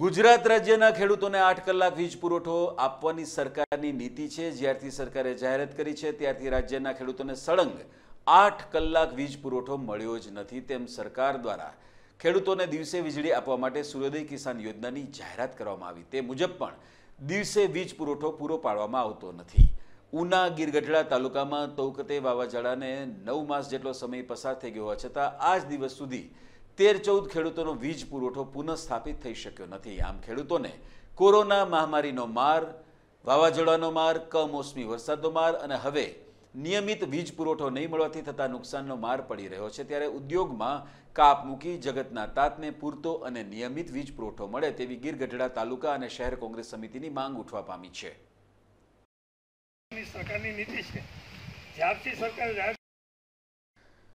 ગુજરાત રાજ્યના ખેડૂતોને આઠ કલાક વીજ પુરવઠો આપવાની સરકારની નીતિ છે જ્યારથી સરકારે જાહેરાત કરી છે ત્યારથી રાજ્યના ખેડૂતોને સળંગ આઠ કલાક વીજ પુરવઠો મળ્યો જ નથી તેમ સરકાર દ્વારા ખેડૂતોને દિવસે વીજળી આપવા માટે સૂર્યોદય કિસાન યોજનાની જાહેરાત કરવામાં આવી તે મુજબ પણ દિવસે વીજ પુરવઠો પૂરો પાડવામાં આવતો નથી ઉના ગીરગઢડા તાલુકામાં તૌકતે વાવાઝોડાને નવ માસ જેટલો સમય પસાર થઈ ગયો હોવા છતાં આ જ દિવસ સુધી તેર ચૌદ ખેડૂતોનો વીજ પુરવઠો પુનઃસ્થાપિત થઈ શક્યો નથી આમ ખેડૂતોને કોરોના મહામારીનો માર વાવાઝોડાનો માર કમોસમી વરસાદનો માર અને હવે નિયમિત વીજ પુરવઠો નહીં મળવાથી થતા નુકસાનનો માર પડી રહ્યો છે ત્યારે ઉદ્યોગમાં કાપ મૂકી જગતના તાતને પૂરતો અને નિયમિત વીજ પુરવઠો મળે તેવી ગીરગઢડા તાલુકા અને શહેર કોંગ્રેસ સમિતિની માંગ ઉઠવા પામી છે સરકારની નીતિ છે જ્યારથી સરકાર